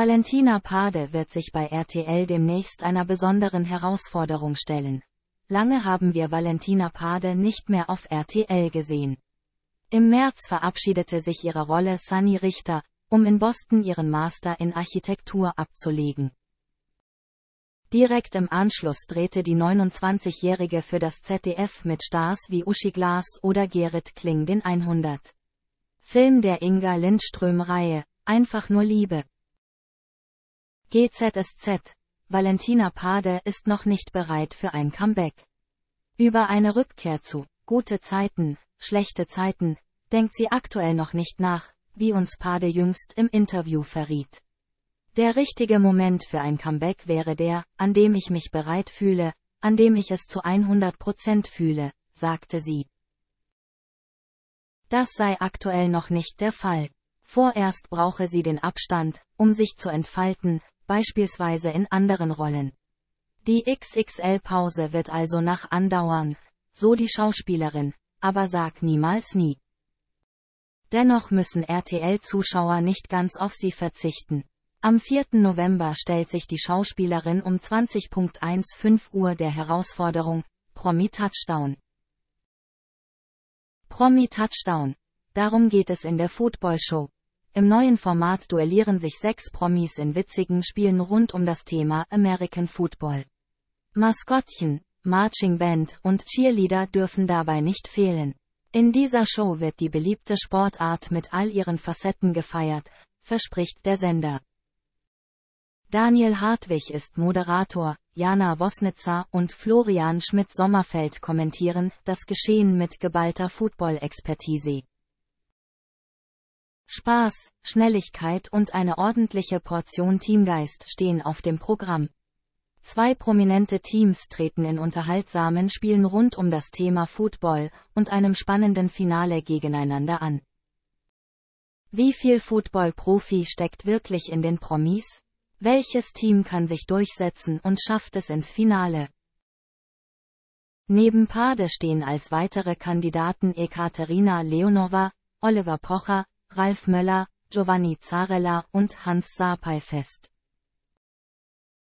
Valentina Pade wird sich bei RTL demnächst einer besonderen Herausforderung stellen. Lange haben wir Valentina Pade nicht mehr auf RTL gesehen. Im März verabschiedete sich ihre Rolle Sunny Richter, um in Boston ihren Master in Architektur abzulegen. Direkt im Anschluss drehte die 29-Jährige für das ZDF mit Stars wie Uschi Glas oder Gerrit Kling den 100. Film der Inga Lindström-Reihe, einfach nur Liebe. GZSZ. Valentina Pade ist noch nicht bereit für ein Comeback. Über eine Rückkehr zu gute Zeiten, schlechte Zeiten, denkt sie aktuell noch nicht nach, wie uns Pade jüngst im Interview verriet. Der richtige Moment für ein Comeback wäre der, an dem ich mich bereit fühle, an dem ich es zu 100 Prozent fühle, sagte sie. Das sei aktuell noch nicht der Fall. Vorerst brauche sie den Abstand, um sich zu entfalten, beispielsweise in anderen Rollen. Die XXL-Pause wird also nach andauern, so die Schauspielerin, aber sag niemals nie. Dennoch müssen RTL-Zuschauer nicht ganz auf sie verzichten. Am 4. November stellt sich die Schauspielerin um 20.15 Uhr der Herausforderung Promi Touchdown. Promi Touchdown. Darum geht es in der Football Show. Im neuen Format duellieren sich sechs Promis in witzigen Spielen rund um das Thema American Football. Maskottchen, Marching Band und Cheerleader dürfen dabei nicht fehlen. In dieser Show wird die beliebte Sportart mit all ihren Facetten gefeiert, verspricht der Sender. Daniel Hartwig ist Moderator, Jana Wosnitzer und Florian Schmidt-Sommerfeld kommentieren das Geschehen mit geballter Football-Expertise. Spaß, Schnelligkeit und eine ordentliche Portion Teamgeist stehen auf dem Programm. Zwei prominente Teams treten in unterhaltsamen Spielen rund um das Thema Football und einem spannenden Finale gegeneinander an. Wie viel Football-Profi steckt wirklich in den Promis? Welches Team kann sich durchsetzen und schafft es ins Finale? Neben Pade stehen als weitere Kandidaten Ekaterina Leonova, Oliver Pocher, Ralf Möller, Giovanni Zarella und Hans Sapai fest